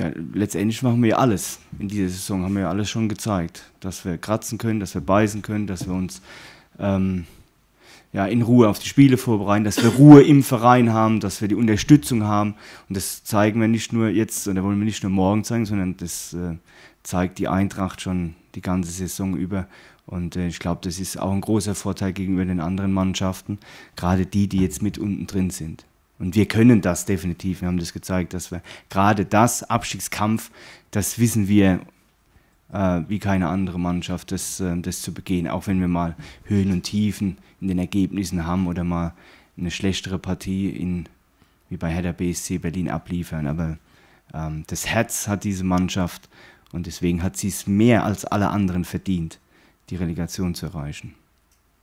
Ja, letztendlich machen wir alles. In dieser Saison haben wir alles schon gezeigt, dass wir kratzen können, dass wir beißen können, dass wir uns ähm, ja, in Ruhe auf die Spiele vorbereiten, dass wir Ruhe im Verein haben, dass wir die Unterstützung haben. Und das zeigen wir nicht nur jetzt, oder wollen wir nicht nur morgen zeigen, sondern das äh, zeigt die Eintracht schon die ganze Saison über. Und äh, ich glaube, das ist auch ein großer Vorteil gegenüber den anderen Mannschaften, gerade die, die jetzt mit unten drin sind. Und wir können das definitiv. Wir haben das gezeigt, dass wir gerade das Abstiegskampf, das wissen wir äh, wie keine andere Mannschaft, das, äh, das zu begehen. Auch wenn wir mal Höhen und Tiefen in den Ergebnissen haben oder mal eine schlechtere Partie in, wie bei Hertha BSC Berlin abliefern. Aber ähm, das Herz hat diese Mannschaft und deswegen hat sie es mehr als alle anderen verdient, die Relegation zu erreichen.